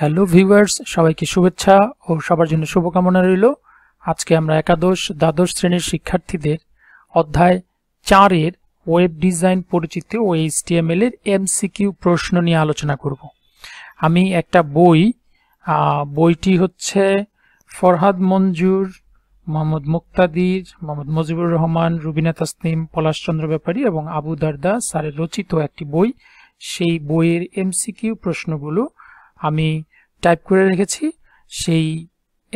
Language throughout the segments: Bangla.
হ্যালো ভিউয়ার্স সবাইকে শুভেচ্ছা ও সবার জন্য শুভকামনা রইল আজকে আমরা একাদশ দ্বাদশ শ্রেণীর শিক্ষার্থীদের অধ্যায় চারের ওয়েব ডিজাইন পরিচিত ও এইচটিএমএল এর এমসিকিউ প্রশ্ন নিয়ে আলোচনা করব আমি একটা বই বইটি হচ্ছে ফরহাদ মঞ্জুর মোহাম্মদ মুক্তাদির মোহাম্মদ মুজিবুর রহমান রুবিনা তাসনিম পলাশচন্দ্র ব্যাপারী এবং আবু দারদা স্যারের রচিত একটি বই সেই বইয়ের এমসিকিউ প্রশ্নগুলো আমি টাইপ করে রেখেছি সেই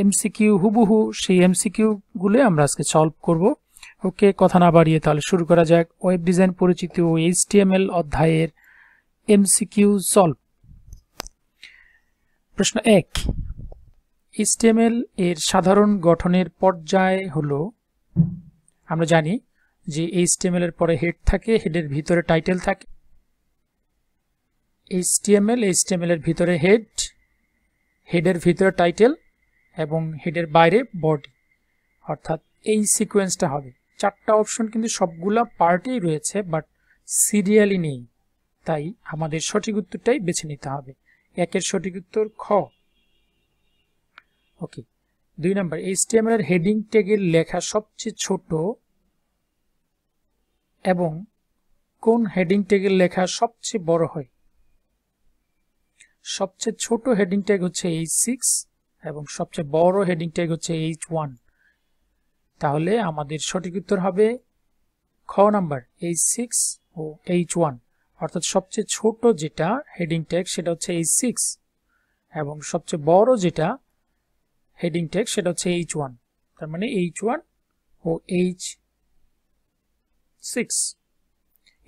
এমসিকিউ হুবহু সেই এমসিকিউগুলো আমরা আজকে সলভ করব ওকে কথা না বাড়িয়ে তাহলে শুরু করা যাক ওয়েব ডিজাইন পরিচিত ও এইচটিএমএল অধ্যায়ের এমসিকিউ সলভ প্রশ্ন এক এল এর সাধারণ গঠনের পর্যায় হলো আমরা জানি যে এইচটিএমএল এর পরে হেড থাকে হেডের ভিতরে টাইটেল থাকে এইচটিএমএল এইচটিএমএল এর ভিতরে হেড হেডের ভিতরে টাইটেল এবং হেডের বাইরে বডি অর্থাৎ এই সিকোয়েন্সটা হবে চারটা অপশন কিন্তু সবগুলা পার্টেই রয়েছে বাট সিরিয়ালি নেই তাই আমাদের সঠিক উত্তরটাই বেছে নিতে হবে একের সঠিক উত্তর খ ওকে দুই নম্বর এইচটিএমএল এর হেডিং ট্যাগের লেখা সবচেয়ে ছোট এবং কোন হেডিং ট্যাগের লেখা সবচেয়ে বড় হয় সবচেয়ে ছোট হেডিং ট্যাগ হচ্ছে এইচ সিক্স এবং সবচেয়ে বড় হেডিং ট্যাগ হচ্ছে এইচ ওয়ান তাহলে আমাদের সঠিক উত্তর হবে খ নাম্বার এইচ সিক্স ও এইচ ওয়ান অর্থাৎ সবচেয়ে ছোট যেটা হেডিং ট্যাগ সেটা হচ্ছে এইচ সিক্স এবং সবচেয়ে বড় যেটা হেডিং ট্যাগ সেটা হচ্ছে এইচ ওয়ান তার মানে এইচ ওয়ান ও এইচ সিক্স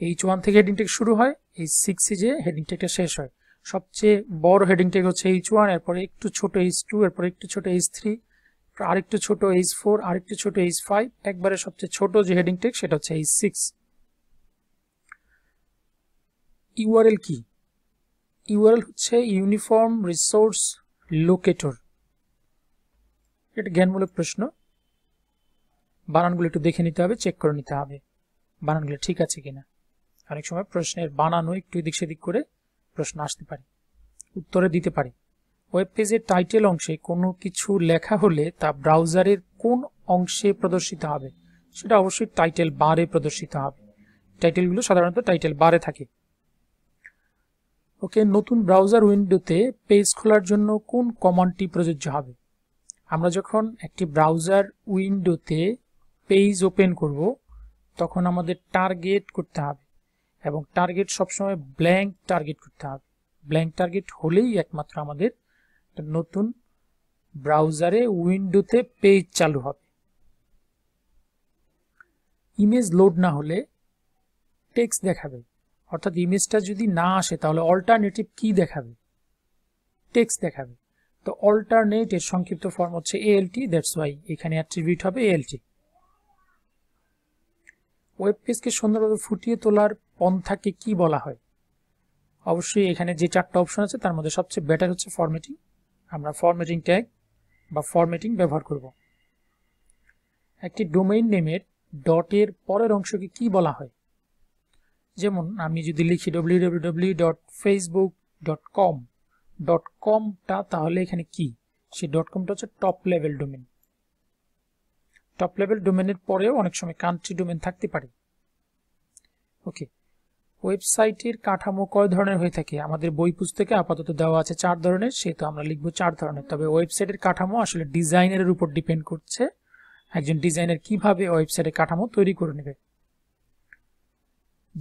এইচ ওয়ান থেকে হেডিং ট্যাগ শুরু হয় এইচ সিক্সে যে হেডিং ট্যাগটা শেষ হয় সবচেয়ে বড় হেডিংটাই হচ্ছে এইচ ওয়ান এরপরে একটু ছোট এইচ টু এরপরে একটু ছোট এইচ থ্রি আরেকটু ছোট এইচ ফোর আরেকটু ছোট এইচ ফাইভ একবারে সবচেয়ে ছোট যে হেডিং টেক সেটা হচ্ছে এইচ সিক্স ইউআরএল কি ইউআরএল হচ্ছে ইউনিফর্ম রিসোর্স লোকেটর এটা জ্ঞানমূলক প্রশ্ন বানানগুলো একটু দেখে নিতে হবে চেক করে নিতে হবে বানানগুলো ঠিক আছে কিনা অনেক সময় প্রশ্নের বানানো একটু এদিক সেদিক করে প্রশ্ন আসতে পারে উত্তরে দিতে পারে ওয়েব পেজের টাইটেল অংশে কোনো কিছু লেখা হলে তা ব্রাউজারের কোন অংশে প্রদর্শিত হবে সেটা অবশ্যই টাইটেল বারে প্রদর্শিত হবে টাইটেলগুলো সাধারণত টাইটেল বারে থাকে ওকে নতুন ব্রাউজার উইন্ডোতে পেজ খোলার জন্য কোন কমনটি প্রযোজ্য হবে আমরা যখন একটি ব্রাউজার উইন্ডোতে পেজ ওপেন করব তখন আমাদের টার্গেট করতে হবে এবং টার্গেট সবসময় ব্ল্যাঙ্ক টার্গেট করতে হবে ব্ল্যাঙ্ক টার্গেট হলেই একমাত্র আমাদের নতুন ব্রাউজারে উইন্ডোতে পেজ চালু হবে ইমেজ লোড না হলে টেক্সট দেখাবে অর্থাৎ ইমেজটা যদি না আসে তাহলে অল্টারনেটিভ কি দেখাবে টেক্সট দেখাবে তো অল্টারনেট এর সংক্ষিপ্ত ফর্ম হচ্ছে এএলটি দ্যাটস ওয়াই এখানে অ্যাট্রিবিউট হবে এএলটি ওয়েব পেজকে সুন্দরভাবে ফুটিয়ে তোলার পন্থাকে কি বলা হয় অবশ্যই এখানে যে চারটা অপশন আছে তার মধ্যে সবচেয়ে বেটার হচ্ছে ফরম্যাটিং আমরা ফরম্যাটিং ট্যাগ বা ফরম্যাটিং ব্যবহার করব একটি ডোমেইন নেমের ডটের পরের অংশকে কি বলা হয় যেমন আমি যদি লিখি www.facebook.com dot facebook dot com dot কমটা তাহলে এখানে কি সেই ডট কমটা হচ্ছে top level domain top level ডোমেনের পরেও অনেক সময় কান্ট্রি ডোমেন থাকতে পারে ওকে ওয়েবসাইটের কাঠামো কয় ধরনের হয়ে থাকে আমাদের বই পুস্তকে আপাতত দেওয়া আছে চার ধরনের সেহেতু আমরা লিখব চার ধরনের তবে ওয়েবসাইটের কাঠামো আসলে ডিজাইনারের উপর ডিপেন্ড করছে একজন ডিজাইনার কিভাবে ওয়েবসাইটের কাঠামো তৈরি করে নেবে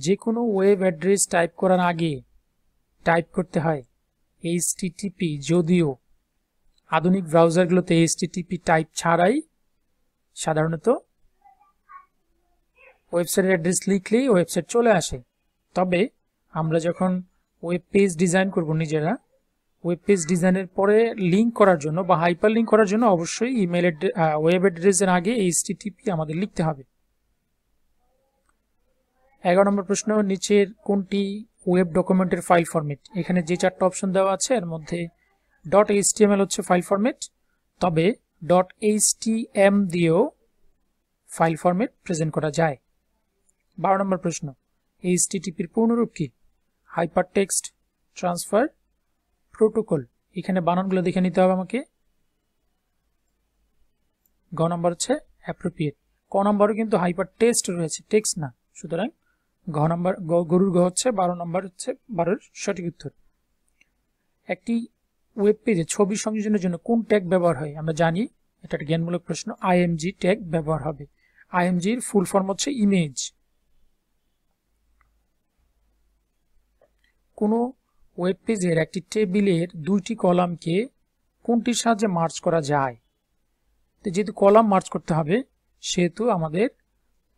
যে কোনো ওয়েব অ্যাড্রেস টাইপ করার আগে টাইপ করতে হয় এইচটিটিপি যদিও আধুনিক ব্রাউজারগুলোতে এইচটিটিপি টাইপ ছাড়াই সাধারণত ওয়েবসাইটের অ্যাড্রেস লিখলেই ওয়েবসাইট চলে আসে তবে আমরা যখন ওয়েব পেজ ডিজাইন করব নিজেরা ওয়েব পেজ ডিজাইনের পরে লিঙ্ক করার জন্য বা হাইপার লিঙ্ক করার জন্য অবশ্যই ইমেল ওয়েব অ্যাড্রেসের আগে এইচটিটিপি আমাদের লিখতে হবে এগারো নম্বর প্রশ্ন নিচের কোনটি ওয়েব ডকুমেন্টের ফাইল ফরম্যাট এখানে যে চারটা অপশন দেওয়া আছে এর মধ্যে ডট এইচটিএমএল হচ্ছে ফাইল ফরম্যাট তবে ডট এইচটিএম দিয়েও ফাইল ফরম্যাট প্রেজেন্ট করা যায় বারো নম্বর প্রশ্ন এইচটিটিপির পূর্ণরূপ কি হাইপার টেক্সট ট্রান্সফার প্রোটোকল এখানে বানানগুলো দেখে নিতে হবে আমাকে গ নম্বর হচ্ছে অ্যাপ্রোপ্রিয়েট ক নম্বরও কিন্তু হাইপার টেক্সট রয়েছে টেক্সট না সুতরাং ঘ নম্বর গরুর ঘ হচ্ছে বারো নম্বর হচ্ছে বারোর সঠিক উত্তর একটি ওয়েব পেজে ছবি সংযোজনের জন্য কোন ট্যাগ ব্যবহার হয় আমরা জানি এটা একটা জ্ঞানমূলক প্রশ্ন আইএমজি ট্যাগ ব্যবহার হবে আইএমজির ফুল ফর্ম হচ্ছে ইমেজ কোনো ওয়েব পেজের একটি টেবিলের দুইটি কলামকে কোনটির সাহায্যে মার্চ করা যায় তো যেহেতু কলাম মার্চ করতে হবে সেহেতু আমাদের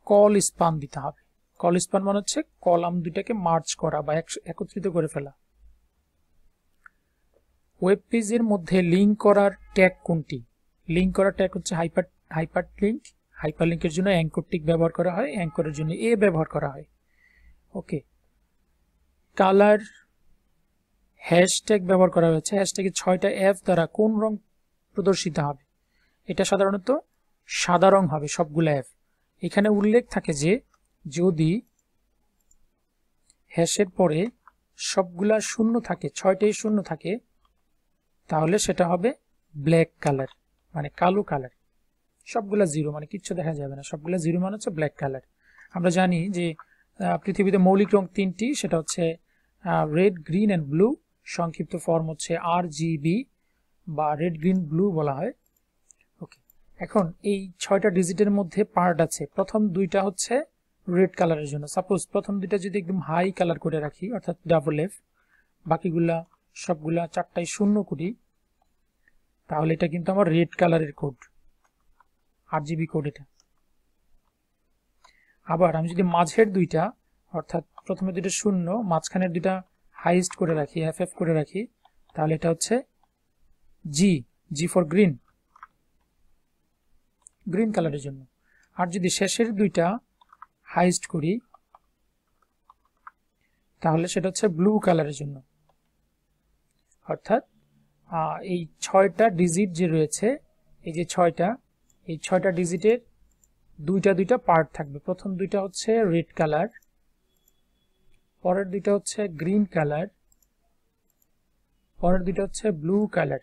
কল স্পান দিতে হবে কল স্পান মানে হচ্ছে কলাম দুইটাকে মার্চ করা বা একত্রিত করে ফেলা ওয়েব পেজের মধ্যে লিঙ্ক করার ট্যাগ কোনটি লিঙ্ক করার ট্যাগ হচ্ছে হাইপার হাইপার লিঙ্ক হাইপার লিঙ্কের জন্য অ্যাঙ্কর টিক ব্যবহার করা হয় অ্যাঙ্করের জন্য এ ব্যবহার করা হয় ওকে কালার হ্যাশট্যাগ ব্যবহার করা হয়েছে হ্যাশট্যাগে ছয়টা অ্যাপ দ্বারা কোন রং প্রদর্শিত হবে এটা সাধারণত সাদা রং হবে সবগুলো অ্যাপ এখানে উল্লেখ থাকে যে যদি হ্যাশের পরে সবগুলা শূন্য থাকে ছয়টাই শূন্য থাকে তাহলে সেটা হবে ব্ল্যাক কালার মানে কালো কালার সবগুলা জিরো মানে কিচ্ছু দেখা যাবে না সবগুলা জিরো মানে হচ্ছে ব্ল্যাক কালার আমরা জানি যে পৃথিবীতে মৌলিক রং তিনটি সেটা হচ্ছে রেড গ্রিন অ্যান্ড ব্লু সংক্ষিপ্ত ফর্ম হচ্ছে আর জিবি বা রেড গ্রিন ব্লু বলা হয় ওকে এখন এই ছয়টা ডিজিটের মধ্যে পার্ট আছে প্রথম দুইটা হচ্ছে রেড কালারের জন্য সাপোজ প্রথম দুইটা যদি একদম হাই কালার করে রাখি অর্থাৎ ডাবল এফ বাকিগুলা সবগুলা চারটায় শূন্য করি তাহলে এটা কিন্তু আমার রেড কালারের কোড আট জিবি কোড এটা আবার আমি যদি মাঝের দুইটা অর্থাৎ প্রথমে দুইটা শূন্য মাঝখানের দুইটা হাইস্ট করে রাখি এফ এফ করে রাখি তাহলে এটা হচ্ছে G G for green green কালারের জন্য আর যদি শেষের দুইটা হাইস্ট করি তাহলে সেটা হচ্ছে ব্লু কালারের জন্য অর্থাৎ এই ছয়টা ডিজিট যে রয়েছে এই যে ছয়টা এই ছয়টা ডিজিটের দুইটা দুইটা পার্ট থাকবে প্রথম দুইটা হচ্ছে রেড কালার পরের দুইটা হচ্ছে গ্রিন কালার পরের দুইটা হচ্ছে ব্লু কালার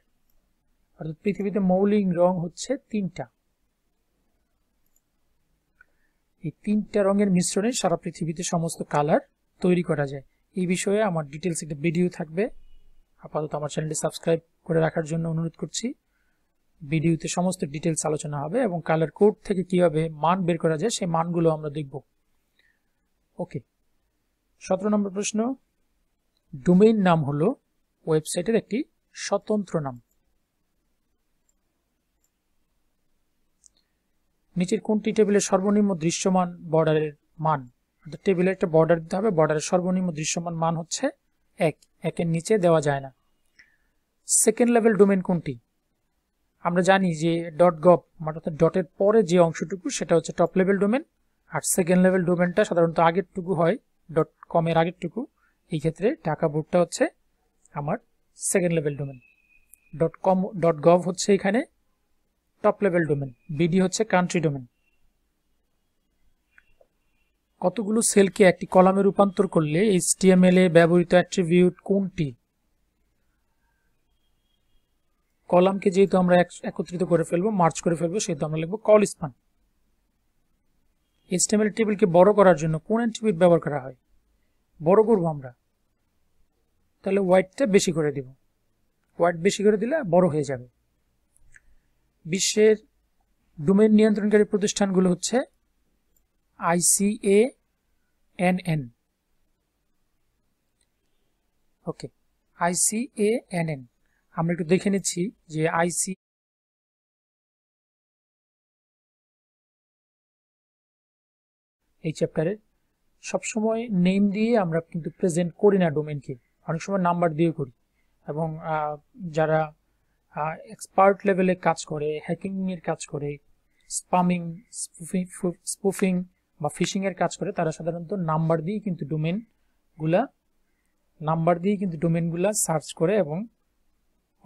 অর্থাৎ পৃথিবীতে মৌলিক রং হচ্ছে তিনটা এই তিনটা রঙের মিশ্রণে সারা পৃথিবীতে সমস্ত কালার তৈরি করা যায় এই বিষয়ে আমার ডিটেলস একটা ভিডিও থাকবে আপাতত আমার চ্যানেলটি সাবস্ক্রাইব করে রাখার জন্য অনুরোধ করছি ভিডিওতে সমস্ত ডিটেলস আলোচনা হবে এবং কালার কোড থেকে কীভাবে মান বের করা যায় সেই মানগুলো আমরা দেখব ওকে সতেরো নম্বর প্রশ্ন ডোমেইন নাম হলো ওয়েবসাইটের একটি স্বতন্ত্র নাম নিচের কোনটি টেবিলের সর্বনিম্ন দৃশ্যমান বর্ডারের মান অর্থাৎ টেবিলের একটা বর্ডার দিতে হবে বর্ডারের সর্বনিম্ন দৃশ্যমান মান হচ্ছে এক একের নিচে দেওয়া যায় না সেকেন্ড লেভেল ডোমেন কোনটি আমরা জানি যে ডট গভ মানে অর্থাৎ ডটের পরে যে অংশটুকু সেটা হচ্ছে টপ লেভেল ডোমেন আর সেকেন্ড লেভেল ডোমেনটা সাধারণত আগেরটুকু হয় ডট কমের আগেরটুকু এই ক্ষেত্রে টাকা বোর্ডটা হচ্ছে আমার second level domain dot com dot gov হচ্ছে এখানে টপ লেভেল ডোমেন বিডি হচ্ছে কান্ট্রি ডোমেন কতগুলো সেলকে একটি কলামে রূপান্তর করলে এইচটিএমএল এ ব্যবহৃত অ্যাট্রিবিউট কোনটি কলামকে যেহেতু আমরা একত্রিত করে ফেলবো মার্চ করে ফেলবো সেহেতু আমরা লিখবো কল স্পান এইচটিএমএল টেবিলকে বড় করার জন্য কোন অ্যান্টিবিট ব্যবহার করা হয় বড় করবো আমরা তাহলে ওয়াইটটা বেশি করে দেব ওয়াইট বেশি করে দিলে বড় হয়ে যাবে বিশ্বের ডোমেন নিয়ন্ত্রণকারী প্রতিষ্ঠানগুলো হচ্ছে ICA N N okay ICA N N আমরা একটু দেখে নিচ্ছি যে আইসি এই চ্যাপ্টারে সবসময় নেম দিয়ে আমরা কিন্তু প্রেজেন্ট করি না ডোমেনকে অনেক সময় নাম্বার দিয়ে করি এবং যারা এক্সপার্ট লেভেলে কাজ করে হ্যাকিংয়ের কাজ করে স্পামিং স্পুফিং বা ফিশিংয়ের কাজ করে তারা সাধারণত নাম্বার দিয়ে কিন্তু ডোমেনগুলা নাম্বার দিয়ে কিন্তু ডোমেনগুলা সার্চ করে এবং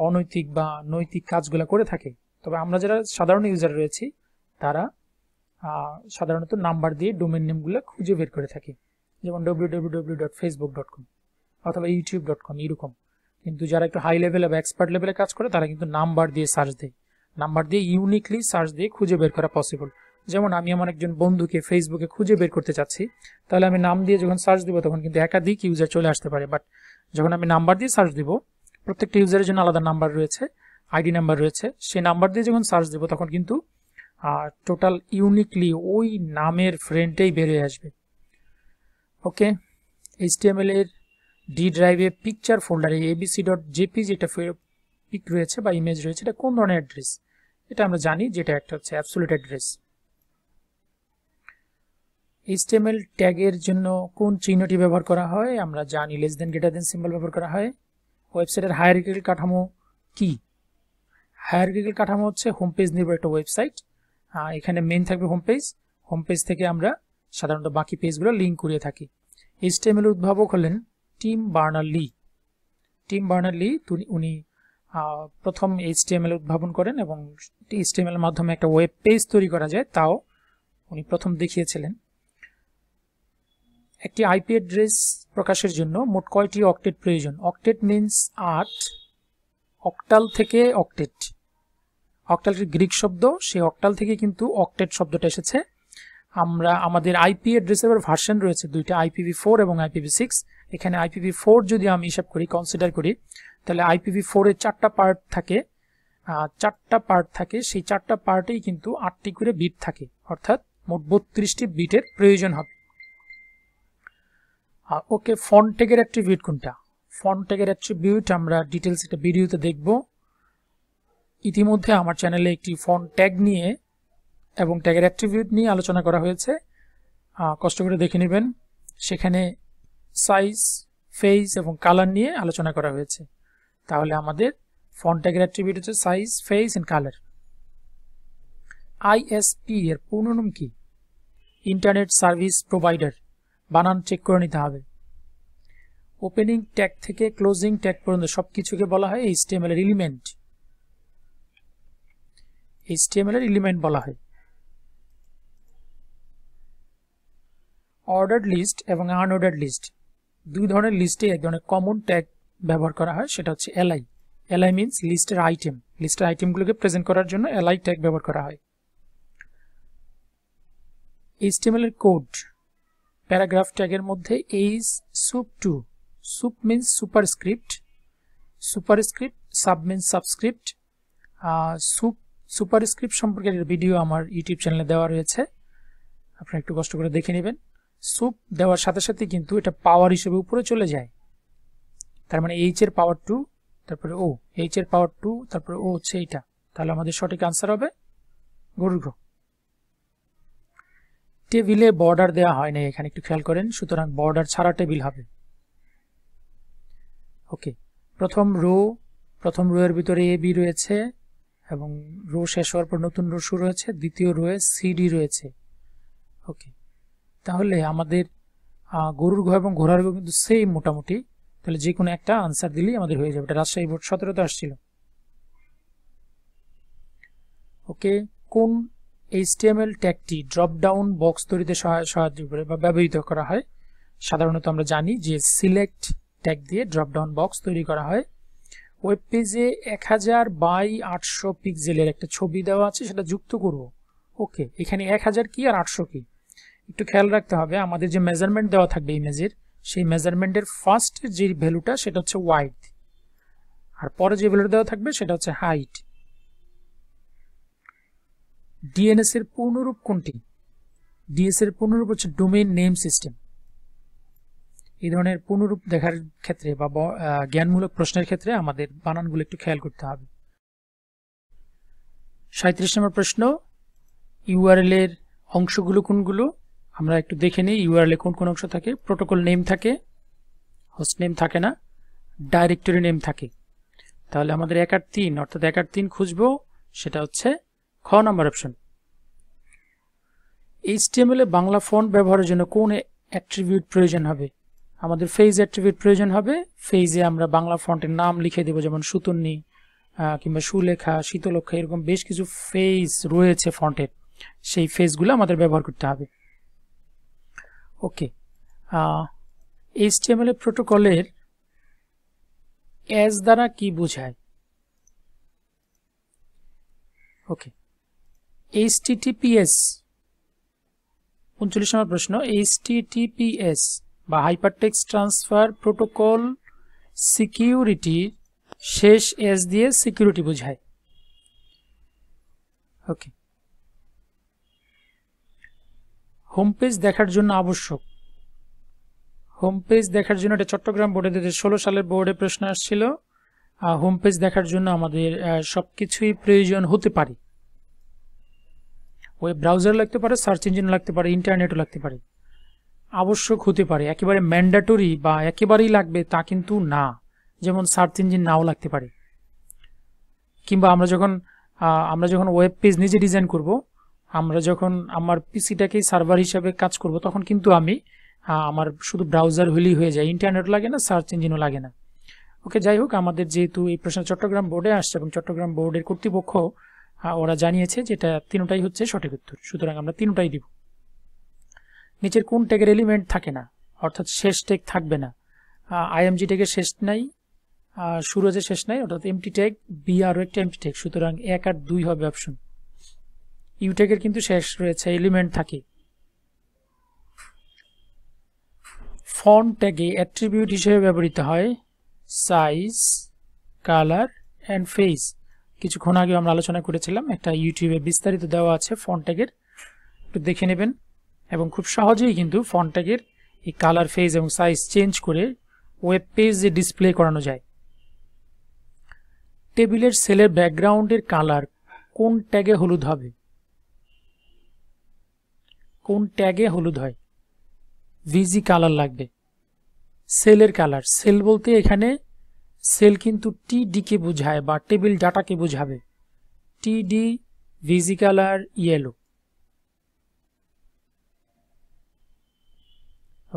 অনৈতিক বা নৈতিক কাজগুলো করে থাকে তবে আমরা যারা সাধারণ ইউজার রয়েছি তারা সাধারণত নাম্বার দিয়ে ডোমেন নেমগুলো খুঁজে বের করে থাকি যেমন W dot facebook dot com অথবা ইউটিউব ডট কম এরকম কিন্তু যারা একটু হাই লেভেলে বা এক্সপার্ট লেভেলে কাজ করে তারা কিন্তু নাম্বার দিয়ে সার্চ দেয় নাম্বার দিয়ে ইউনিকলি সার্চ দিয়ে খুঁজে বের করা পসিবল যেমন আমি আমার একজন বন্ধুকে ফেসবুকে খুঁজে বের করতে চাচ্ছি তাহলে আমি নাম দিয়ে যখন সার্চ দিব তখন কিন্তু একাধিক ইউজার চলে আসতে পারে বাট যখন আমি নাম্বার দিয়ে সার্চ দিব প্রত্যেকটা ইউজারের জন্য আলাদা নাম্বার রয়েছে আইডি নাম্বার রয়েছে সেই নাম্বার দিয়ে যখন সার্চ দেবো তখন কিন্তু টোটাল ইউনিকলি ওই নামের ফ্রেন্ডেই বেরিয়ে আসবে ওকে এইচটিএমএল এর ডি ড্রাইভে পিকচার ফোল্ডারে এবিসি ডট জেপি যেটা পিক রয়েছে বা ইমেজ রয়েছে এটা কোন ধরনের অ্যাড্রেস এটা আমরা জানি যেটা একটা হচ্ছে অ্যাবসোলিউট অ্যাড্রেস এইচটিএমএল ট্যাগের জন্য কোন চিহ্নটি ব্যবহার করা হয় আমরা জানি লেস দেন গেটার দেন সিম্বল ব্যবহার করা হয় ওয়েবসাইটের হায়ারিক্যাল কাঠামো কি হায়ারিক্যাল কাঠামো হচ্ছে হোম পেজ নির্ভর একটা ওয়েবসাইট এখানে মেন থাকবে হোম পেজ হোম পেজ থেকে আমরা সাধারণত বাকি পেজগুলো লিঙ্ক করিয়ে থাকি এইচটিএমএল উদ্ভাবক হলেন Tim Berners Lee Tim Berners Lee উনি প্রথম এইচটিএমএল উদ্ভাবন করেন এবং এইচটিএমএল মাধ্যমে একটা ওয়েব পেজ তৈরি করা যায় তাও উনি প্রথম দেখিয়েছিলেন একটি আইপি অ্যাড্রেস প্রকাশের জন্য মোট কয়টি অকটেট প্রয়োজন অকটেট মিন্স আট অকটাল থেকে অকটেট অকটালটি গ্রিক শব্দ সেই অকটাল থেকে কিন্তু অকটেট শব্দটা এসেছে আমরা আমাদের আইপি অ্যাড্রেসের ভার্সন রয়েছে দুইটা আইপিভি ফোর এবং আইপিভি সিক্স এখানে আইপিভি ফোর যদি আমি হিসাব করি কনসিডার করি তাহলে আইপিভি ফোরের চারটা পার্ট থাকে চারটা পার্ট থাকে সেই চারটা পার্টেই কিন্তু আটটি করে বিট থাকে অর্থাৎ মোট বত্রিশটি বিটের প্রয়োজন হবে আর ওকে ফন্ট ট্যাগের অ্যাট্রিবিউট কোনটা ফন্ট ট্যাগের অ্যাট্রিবিউট আমরা ডিটেলস একটা ভিডিওতে দেখব ইতিমধ্যে আমার চ্যানেলে একটি ফন্ট ট্যাগ নিয়ে এবং ট্যাগের অ্যাট্রিবিউট নিয়ে আলোচনা করা হয়েছে কষ্ট করে দেখে নেবেন সেখানে সাইজ ফেস এবং কালার নিয়ে আলোচনা করা হয়েছে তাহলে আমাদের ফন্ট ট্যাগের অ্যাট্রিবিউট হচ্ছে size face and colour ISP এর নাম কি ইন্টারনেট সার্ভিস প্রোভাইডার বানান চেক করে নিতে হবে ওপেনিং ট্যাগ থেকে ক্লোজিং ট্যাগ পর্যন্ত সব কিছুকে বলা হয় এইচটিএমএল এর এলিমেন্ট এইচটিএমএল এর এলিমেন্ট বলা হয় অর্ডার লিস্ট এবং আনঅর্ডার লিস্ট দুই ধরনের লিস্টে এক ধরনের কমন ট্যাগ ব্যবহার করা হয় সেটা হচ্ছে এলআই এলআই মিনস লিস্টের আইটেম লিস্টের আইটেমগুলোকে প্রেজেন্ট করার জন্য এলআই ট্যাগ ব্যবহার করা হয় এইচটিএমএল এর কোড প্যারাগ্রাফ ট্যাগের মধ্যে H sup two sup means superscript superscript sub means subscript sup superscript সম্পর্কে ভিডিও আমার ইউটিউব চ্যানেলে দেওয়া রয়েছে আপনারা একটু কষ্ট করে দেখে নেবেন সুপ দেওয়ার সাথে সাথে কিন্তু এটা পাওয়ার হিসেবে উপরে চলে যায় তার মানে এইচ এর পাওয়ার টু তারপরে ও এইচ এর পাওয়ার টু তারপরে ও হচ্ছে এইটা তাহলে আমাদের সঠিক আনসার হবে গরুর টেবিলে বর্ডার দেওয়া হয় না এখানে একটু খেয়াল করেন সুতরাং বর্ডার ছাড়া টেবিল হবে ওকে প্রথম রো প্রথম রো এর ভিতরে এ বি রয়েছে এবং রো শেষ হওয়ার পর নতুন রো শুরু হয়েছে দ্বিতীয় রোয়ে সিডি রয়েছে ওকে তাহলে আমাদের গরুর ঘর এবং ঘোড়ার ঘর কিন্তু সেম মোটামুটি তাহলে যে কোনো একটা আনসার দিলেই আমাদের হয়ে যাবে এটা রাজশাহী বোর্ড সতেরোতে আসছিল ওকে কোন এইচটিএমএল ট্যাগটি ড্রপডাউন বক্স তৈরিতে সাহায্য করে বা ব্যবহৃত করা হয় সাধারণত আমরা জানি যে সিলেক্ট ট্যাগ দিয়ে ড্রপডাউন বক্স তৈরি করা হয় ওয়েব পেজে এক হাজার বাই আটশো পিক্সেলের একটা ছবি দেওয়া আছে সেটা যুক্ত করব ওকে এখানে এক হাজার কি আর আটশো কি একটু খেয়াল রাখতে হবে আমাদের যে মেজারমেন্ট দেওয়া থাকবে ইমেজের সেই মেজারমেন্টের ফার্স্ট যে ভ্যালুটা সেটা হচ্ছে ওয়াইড আর পরে যে ভ্যালুটা দেওয়া থাকবে সেটা হচ্ছে হাইট ডিএনএস এর পূর্ণরূপ কোনটি ডিএস এর পূর্ণরূপ হচ্ছে ডোমেইন নেম সিস্টেম এই ধরনের পূর্ণরূপ দেখার ক্ষেত্রে বা জ্ঞানমূলক প্রশ্নের ক্ষেত্রে আমাদের বানানগুলো একটু খেয়াল করতে হবে সাঁত্রিশ নম্বর প্রশ্ন ইউআরএল এর অংশগুলো কোনগুলো আমরা একটু দেখে নিই ইউআরএল এ কোন কোন অংশ থাকে প্রোটোকল নেম থাকে হোস্ট নেম থাকে না ডাইরেক্টরি নেম থাকে তাহলে আমাদের এক আর তিন অর্থাৎ এক আর তিন খুঁজবো সেটা হচ্ছে খ নম্বর অপশন এইচটিএমএল এ বাংলা ফন্ট ব্যবহারের জন্য কোন অ্যাট্রিবিউট প্রয়োজন হবে আমাদের ফেজ অ্যাট্রিবিউট প্রয়োজন হবে ফেজে আমরা বাংলা ফন্টের নাম লিখে দেব যেমন সুতন্নি কিংবা সুলেখা শীতলক্ষা এরকম বেশ কিছু ফেজ রয়েছে ফন্টের সেই ফেজগুলো আমাদের ব্যবহার করতে হবে ওকে এইচটিএমএল প্রোটোকলের অ্যাজ দ্বারা কি বোঝায় ওকে এইচটিটিপিএস উনচল্লিশ নম্বর প্রশ্ন এইচটিটিপিএস বা হাইপারটেক্স ট্রান্সফার প্রোটোকল সিকিউরিটি শেষ এস দিয়ে সিকিউরিটি বোঝায় ওকে হোম পেজ দেখার জন্য আবশ্যক হোম পেজ দেখার জন্য এটা চট্টগ্রাম বোর্ডে ষোলো সালের বোর্ডে প্রশ্ন আসছিল হোম পেজ দেখার জন্য আমাদের সব কিছুই প্রয়োজন হতে পারে ওয়েব ব্রাউজার লাগতে পারে সার্চ ইঞ্জিন লাগতে পারে ইন্টারনেটও লাগতে পারে আবশ্যক হতে পারে একেবারে ম্যান্ডাটরি বা একেবারেই লাগবে তা কিন্তু না যেমন সার্চ ইঞ্জিন নাও লাগতে পারে কিংবা আমরা যখন আমরা যখন ওয়েব পেজ নিজে ডিজাইন করব আমরা যখন আমার পিসিটাকে সার্ভার হিসাবে কাজ করব তখন কিন্তু আমি আমার শুধু ব্রাউজার হলেই হয়ে যায় ইন্টারনেট লাগে না সার্চ ইঞ্জিনও লাগে না ওকে যাই হোক আমাদের যেহেতু এই প্রশ্ন চট্টগ্রাম বোর্ডে আসছে এবং চট্টগ্রাম বোর্ডের কর্তৃপক্ষ হ্যাঁ, ওরা জানিয়েছে যেটা তিনটাই হচ্ছে সঠিক উত্তর সুতরাং আমরা তিনটাই দিব নিচের কোন ট্যাগের এলিমেন্ট থাকে না অর্থাৎ শেষ ট্যাগ থাকবে না আইএমজি ট্যাগের শেষ নাই সুরজে শেষ নাই অর্থাৎ এমটি ট্যাগ বি আরও একটা এমটি ট্যাগ সুতরাং এক আর দুই হবে অপশন ইউ ট্যাগের কিন্তু শেষ রয়েছে এলিমেন্ট থাকে ফন্ট ট্যাগে অ্যাট্রিবিউট হিসেবে ব্যবহৃত হয় সাইজ কালার অ্যান্ড ফেস কিছুক্ষণ আগে আমরা আলোচনা করেছিলাম একটা ইউটিউবে বিস্তারিত দেওয়া আছে ফন্ট একটু দেখে নেবেন এবং খুব সহজেই কিন্তু ফন্ট এই কালার ফেজ এবং সাইজ চেঞ্জ করে ওয়েব পেজে ডিসপ্লে করানো যায় টেবিলের সেলের ব্যাকগ্রাউন্ডের কালার কোন ট্যাগে হলুদ হবে কোন ট্যাগে হলুদ হয় ভিজি কালার লাগবে সেলের কালার সেল বলতে এখানে সেল কিন্তু টিডিকে বোঝায় বা টেবিল ডাটাকে বোঝাবে টিডি ভিজিক্যাল আর yellow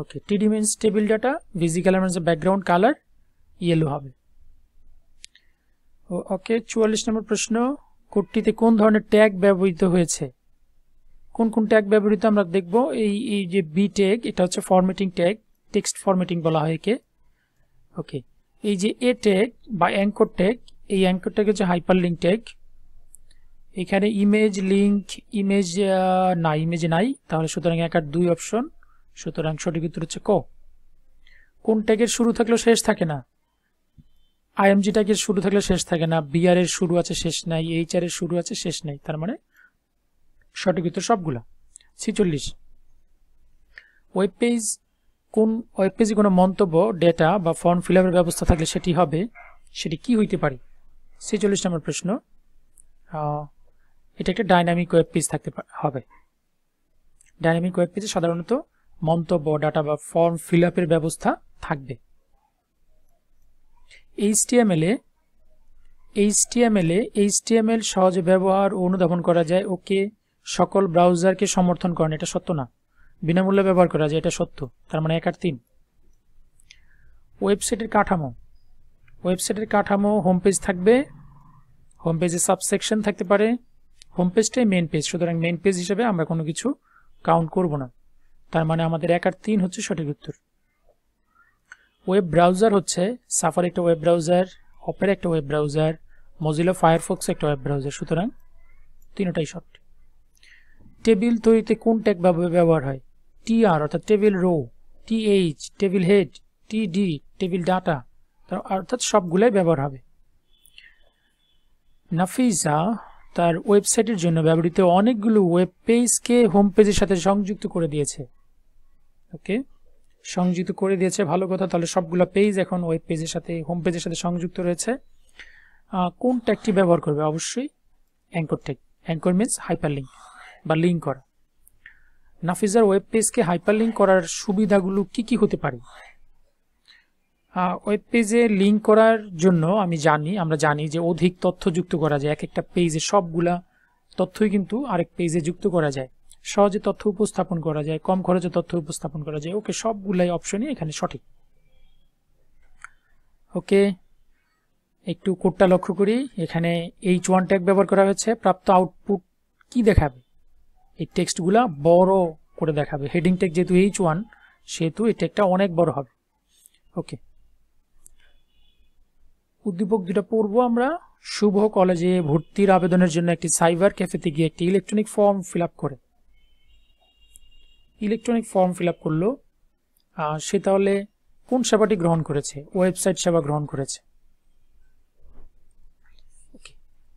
okay TD means table data ভিজিক্যাল colour means background colour yellow হবে ওকে চুয়াল্লিশ নম্বর প্রশ্ন কোডটিতে কোন ধরনের ট্যাগ ব্যবহৃত হয়েছে কোন কোন ট্যাগ ব্যবহৃত আমরা দেখব এই এই যে বি ট্যাগ এটা হচ্ছে ফরমেটিং ট্যাগ টেক্সট ফরমেটিং বলা হয় একে ওকে এই যে এ টেক বা অ্যাঙ্কর টেক এই অ্যাঙ্কর টেক হচ্ছে হাইপার লিঙ্ক টেক এখানে ইমেজ লিঙ্ক ইমেজ না ইমেজ নাই তাহলে সুতরাং এক আর দুই অপশন সুতরাং সঠিক উত্তর হচ্ছে ক কোন ট্যাগের শুরু থাকলেও শেষ থাকে না আইএমজি ট্যাগের শুরু থাকলে শেষ থাকে না বিআর এর শুরু আছে শেষ নাই এইচ এর শুরু আছে শেষ নাই তার মানে সঠিক উত্তর সবগুলা ছিচল্লিশ ওয়েব পেজ কোন ওয়েব পেজে কোনো মন্তব্য ডেটা বা ফর্ম ফিল আপের ব্যবস্থা থাকলে সেটি হবে সেটি কি হইতে পারে ছেচল্লিশ নম্বর প্রশ্ন এটা একটা ডাইনামিক ওয়েব পেজ থাকতে হবে ডাইনামিক ওয়েব পেজে সাধারণত মন্তব্য ডাটা বা ফর্ম ফিল আপের ব্যবস্থা থাকবে এইচটিএমএল এ এইচটিএমএল এ এইচটিএমএল সহজে ব্যবহার ও অনুধাবন করা যায় ওকে সকল ব্রাউজারকে সমর্থন করেন এটা সত্য না বিনামূল্যে ব্যবহার করা যায় এটা সত্য তার মানে এক আর তিন ওয়েবসাইটের কাঠামো ওয়েবসাইটের কাঠামো হোম পেজ থাকবে হোম পেজে সাবসেকশন থাকতে পারে হোম পেজটাই মেন পেজ সুতরাং মেন পেজ হিসেবে আমরা কোনো কিছু কাউন্ট করব না তার মানে আমাদের এক আর তিন হচ্ছে সঠিক উত্তর ওয়েব ব্রাউজার হচ্ছে সাফার একটা ওয়েব ব্রাউজার অপের একটা ওয়েব ব্রাউজার মজিলা ফায়ারফক্স একটা ওয়েব ব্রাউজার সুতরাং তিনটাই শর্ট টেবিল তৈরিতে কোন ট্যাগ ব্যবহার হয় টি আর অর্থাৎ table row T H table head T D table data অর্থাৎ সবগুলোই ব্যবহার হবে নাফিজা তার ওয়েবসাইটের জন্য ব্যবহৃত অনেকগুলো ওয়েব পেজকে হোম পেজের সাথে সংযুক্ত করে দিয়েছে ওকে সংযুক্ত করে দিয়েছে ভালো কথা তাহলে সবগুলো পেজ এখন ওয়েব পেজের সাথে হোম পেজের সাথে সংযুক্ত রয়েছে কোন ট্যাগটি ব্যবহার করবে অবশ্যই anchor tag anchor means hyper link বা লিঙ্ক করা নাফিজার ওয়েব পেজকে লিঙ্ক করার সুবিধাগুলো কি কি হতে পারে ওয়েব পেজে লিঙ্ক করার জন্য আমি জানি আমরা জানি যে অধিক তথ্য যুক্ত করা যায় এক একটা পেজে সবগুলা তথ্যই কিন্তু আরেক পেজে যুক্ত করা যায় সহজে তথ্য উপস্থাপন করা যায় কম খরচে তথ্য উপস্থাপন করা যায় ওকে সবগুলাই অপশনই এখানে সঠিক ওকে একটু কোডটা লক্ষ্য করি এখানে এইচ ওয়ান ট্যাগ ব্যবহার করা হয়েছে প্রাপ্ত আউটপুট কি দেখাবে এই টেক্সটগুলা বড় করে দেখাবে হেডিং টেক যেহেতু এইচ ওয়ান সেহেতু এই টেকটা অনেক বড় হবে ওকে উদ্দীপক যেটা পড়বো আমরা শুভ কলেজে ভর্তির আবেদনের জন্য একটি সাইবার ক্যাফেতে গিয়ে একটি ইলেকট্রনিক ফর্ম ফিল করে ইলেকট্রনিক ফর্ম ফিল আপ করলো সে তাহলে কোন সেবাটি গ্রহণ করেছে ওয়েবসাইট সেবা গ্রহণ করেছে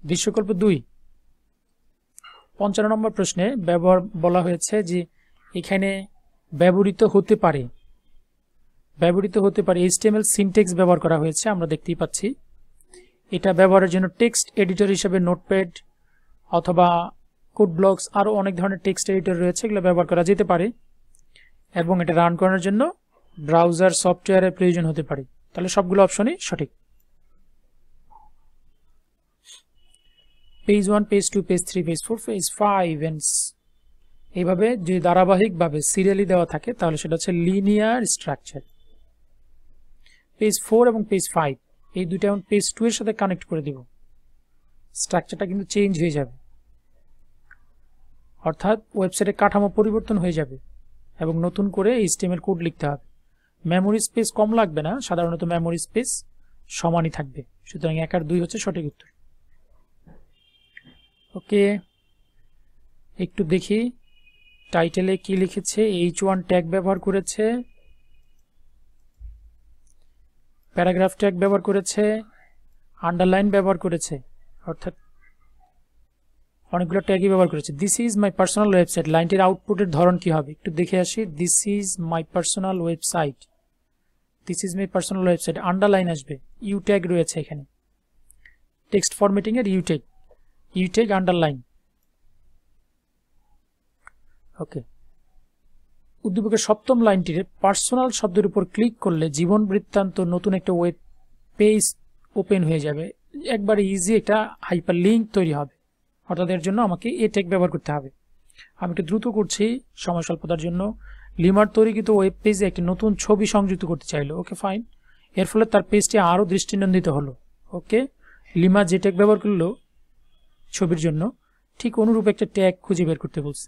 দৃশ্যকল্প দুই পঞ্চান্ন নম্বর প্রশ্নে ব্যবহার বলা হয়েছে যে এখানে ব্যবহৃত হতে পারে ব্যবহৃত হতে পারে এইচটিএমএল সিনটেক্স ব্যবহার করা হয়েছে আমরা দেখতেই পাচ্ছি এটা ব্যবহারের জন্য টেক্সট এডিটর হিসেবে নোটপ্যাড অথবা কোড ব্লকস আরও অনেক ধরনের টেক্সট এডিটর রয়েছে এগুলো ব্যবহার করা যেতে পারে এবং এটা রান করানোর জন্য ব্রাউজার সফটওয়্যারের প্রয়োজন হতে পারে তাহলে সবগুলো অপশনই সঠিক page one page two page three page four page five and এইভাবে যদি ধারাবাহিকভাবে সিরিয়ালি দেওয়া থাকে তাহলে সেটা হচ্ছে লিনিয়ার স্ট্রাকচার পেজ ফোর এবং পেজ ফাইভ এই দুইটা এমন পেজ টু এর সাথে কানেক্ট করে দিব স্ট্রাকচারটা কিন্তু চেঞ্জ হয়ে যাবে অর্থাৎ ওয়েবসাইটের কাঠামো পরিবর্তন হয়ে যাবে এবং নতুন করে এই স্টেমের কোড লিখতে হবে মেমোরি স্পেস কম লাগবে না সাধারণত মেমোরি স্পেস সমানই থাকবে সুতরাং এক আর দুই হচ্ছে সঠিক উত্তর ওকে একটু দেখি টাইটেলে কি লিখেছে এইচ ওয়ান ট্যাগ ব্যবহার করেছে প্যারাগ্রাফ ট্যাগ ব্যবহার করেছে আন্ডারলাইন ব্যবহার করেছে অর্থাৎ অনেকগুলো ট্যাগই ব্যবহার করেছে this is my personal website লাইনটির আউটপুটের ধরন কি হবে একটু দেখে আসি this is my personal website this is my personal website underline আসবে ইউ ট্যাগ রয়েছে এখানে টেক্সট ফরম্যাটিংয়ের U tag you take underline okay উদ্দীপকের সপ্তম লাইনটির পার্সোনাল শব্দের উপর ক্লিক করলে জীবন বৃত্তান্ত নতুন একটা ওয়েব পেজ ওপেন হয়ে যাবে একবারে ইজি একটা হাইপার লিঙ্ক তৈরি হবে অর্থাৎ এর জন্য আমাকে এ টেক ব্যবহার করতে হবে আমি একটু দ্রুত করছি সময় স্বল্পতার জন্য লিমার তৈরিকৃত ওয়েব পেজে একটি নতুন ছবি সংযুক্ত করতে চাইলো ওকে ফাইন এর ফলে তার পেজটি আরও দৃষ্টিনন্দিত হলো ওকে লিমা যে টেক ব্যবহার করলো ছবির জন্য ঠিক অনুরূপ একটা ট্যাগ খুঁজে বের করতে বলছে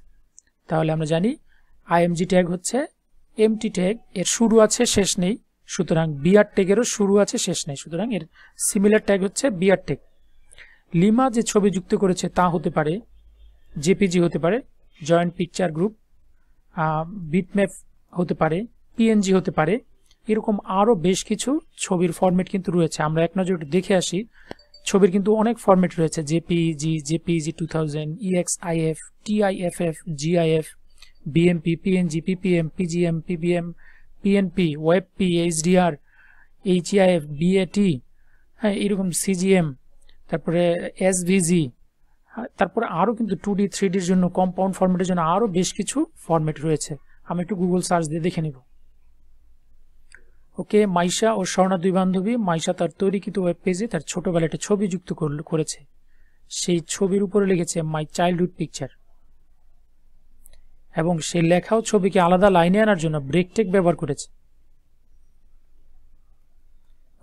তাহলে আমরা জানি আইএমজি ট্যাগ হচ্ছে এমটি ট্যাগ এর শুরু আছে শেষ নেই সুতরাং বিআর ট্যাগেরও শুরু আছে শেষ নেই সুতরাং এর সিমিলার ট্যাগ হচ্ছে বিআর ট্যাগ লিমা যে ছবি যুক্ত করেছে তা হতে পারে জেপিজি হতে পারে জয়েন্ট পিকচার গ্রুপ বিটম্যাপ হতে পারে পিএনজি হতে পারে এরকম আরও বেশ কিছু ছবির ফরম্যাট কিন্তু রয়েছে আমরা এক নজর দেখে আসি ছবির কিন্তু অনেক ফরম্যাট রয়েছে JPG JPG two thousand EX IF TIFF GIF BMP PNG PPM PGM PBM PNP WebP HDR HEIF BAT হ্যাঁ এরকম সিজিএম তারপরে এসভিজি হ্যাঁ, তারপরে আরও কিন্তু টু ডি থ্রি ডির জন্য কম্পাউন্ড ফরম্যাটের জন্য আরও বেশ কিছু ফরম্যাট রয়েছে আমি একটু গুগল সার্চ দিয়ে দেখে নেবো ওকে মাইশা ও স্বর্ণা দুই বান্ধবী মাইশা তার তৈরিকৃত ওয়েব পেজে তার ছোটবেলা একটা ছবি যুক্ত করেছে সেই ছবির উপরে লিখেছে মাই চাইল্ডহুড পিকচার এবং সেই লেখাও ছবিকে আলাদা লাইনে আনার জন্য ব্রেকটেক ব্যবহার করেছে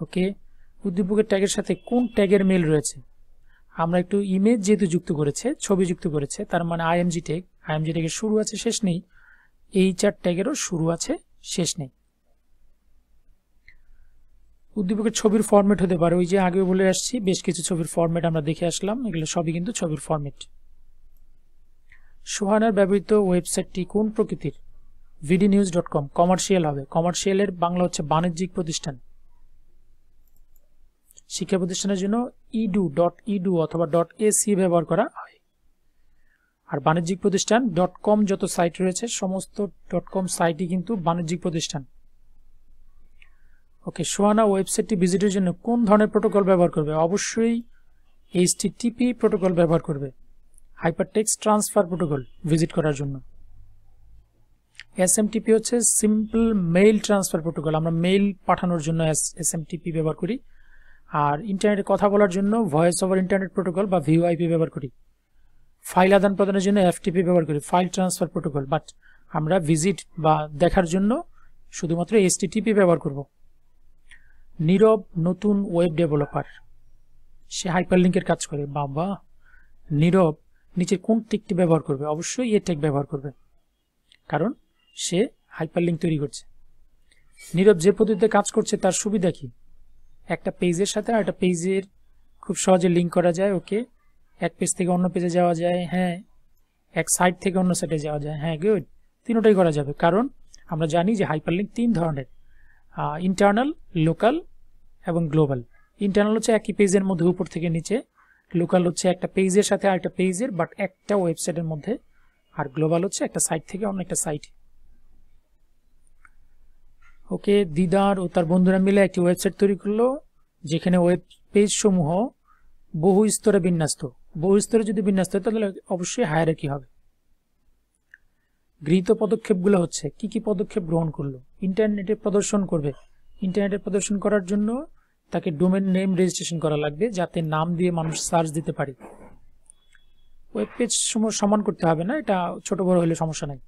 ওকে উদ্দীপকের ট্যাগের সাথে কোন ট্যাগের মেল রয়েছে আমরা একটু ইমেজ যেহেতু যুক্ত করেছে ছবি যুক্ত করেছে তার মানে আইএমজি ট্যাগ আইএমজি ট্যাগের শুরু আছে শেষ নেই এই চার ট্যাগেরও শুরু আছে শেষ নেই উদ্দীপকের ছবির ফর্মেট হতে পারে ওই যে আগে বলে আসছি বেশ কিছু ছবির ফর্মেট আমরা দেখে আসলাম এগুলো সবই কিন্তু ছবির ফর্মেট সোহানার ব্যবহৃত ওয়েবসাইটটি কোন প্রকৃতির BD news dot com commercial হবে কমার্শিয়ালের বাংলা হচ্ছে বাণিজ্যিক প্রতিষ্ঠান শিক্ষা প্রতিষ্ঠানের জন্য ইডু ডট ইডু অথবা ডট এসি ব্যবহার করা হয় আর বাণিজ্যিক প্রতিষ্ঠান ডট কম যত সাইট রয়েছে সমস্ত ডট কম সাইটই কিন্তু বাণিজ্যিক প্রতিষ্ঠান ওকে সোয়ানা ওয়েবসাইটটি ভিজিটের জন্য কোন ধরনের প্রোটোকল ব্যবহার করবে অবশ্যই এইচটিটিপি প্রোটোকল ব্যবহার করবে হাইপারটেক্স ট্রান্সফার প্রোটোকল ভিজিট করার জন্য এসএমটিপি হচ্ছে সিম্পল মেইল ট্রান্সফার প্রোটোকল আমরা মেইল পাঠানোর জন্য এসএমটিপি ব্যবহার করি আর ইন্টারনেটে কথা বলার জন্য ভয়েস ওভার ইন্টারনেট প্রোটোকল বা ভিওআইপি ব্যবহার করি ফাইল আদান প্রদানের জন্য এফটিপি ব্যবহার করি ফাইল ট্রান্সফার প্রোটোকল বাট আমরা ভিজিট বা দেখার জন্য শুধুমাত্র এসটিটিপি ব্যবহার করব নীরব নতুন ওয়েব ডেভেলপার সে হাইপারলিঙ্কের কাজ করে বাবা নীরব নিচের কোন টেকটি ব্যবহার করবে অবশ্যই এ টেক ব্যবহার করবে কারণ সে হাইপারলিঙ্ক তৈরি করছে নীরব যে পদ্ধতিতে কাজ করছে তার সুবিধা কি একটা পেজের সাথে আর একটা পেজের খুব সহজে লিঙ্ক করা যায় ওকে এক পেজ থেকে অন্য পেজে যাওয়া যায় হ্যাঁ এক সাইড থেকে অন্য সাইডে যাওয়া যায় হ্যাঁ গুড তিনটাই করা যাবে কারণ আমরা জানি যে হাইপারলিঙ্ক তিন ধরনের ইন্টারনাল লোকাল এবং গ্লোবাল ইন্টারনাল হচ্ছে একই পেজের মধ্যে উপর থেকে নিচে লোকাল হচ্ছে একটা পেজের সাথে আরেকটা পেজের বাট একটা ওয়েবসাইটের মধ্যে আর গ্লোবাল হচ্ছে একটা সাইট থেকে অন্য একটা সাইট ওকে দিদার ও তার বন্ধুরা মিলে একটি ওয়েবসাইট তৈরি করলো যেখানে ওয়েব পেজ সমূহ বহু স্তরে বিন্যস্ত বহু স্তরে যদি বিন্যস্ত হয় তাহলে অবশ্যই কি হবে গৃহীত পদক্ষেপগুলো হচ্ছে কি কি পদক্ষেপ গ্রহণ করলো ইন্টারনেটে প্রদর্শন করবে ইন্টারনেটে প্রদর্শন করার জন্য তাকে ডোমেন নেম রেজিস্ট্রেশন করা লাগবে যাতে নাম দিয়ে মানুষ সার্চ দিতে পারে ওয়েব পেজ সমান করতে হবে না এটা ছোট বড় হলে সমস্যা নাই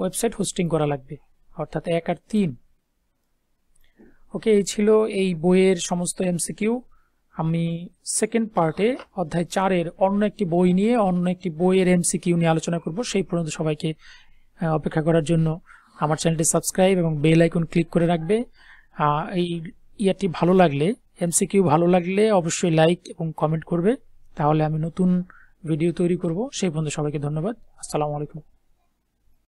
ওয়েবসাইট হোস্টিং করা লাগবে অর্থাৎ এক আর তিন ওকে এই ছিল এই বইয়ের সমস্ত এমসিকিউ আমি সেকেন্ড পার্টে অধ্যায় চারের অন্য একটি বই নিয়ে অন্য একটি বইয়ের এমসিকিউ নিয়ে আলোচনা করব সেই পর্যন্ত সবাইকে অপেক্ষা করার জন্য আমার চ্যানেলটি সাবস্ক্রাইব এবং বেল আইকন ক্লিক করে রাখবে এই ইয়ারটি ভালো লাগলে এমসিকিউ ভালো লাগলে অবশ্যই লাইক এবং কমেন্ট করবে তাহলে আমি নতুন ভিডিও তৈরি করব সেই পর্যন্ত সবাইকে ধন্যবাদ আসসালামু আলাইকুম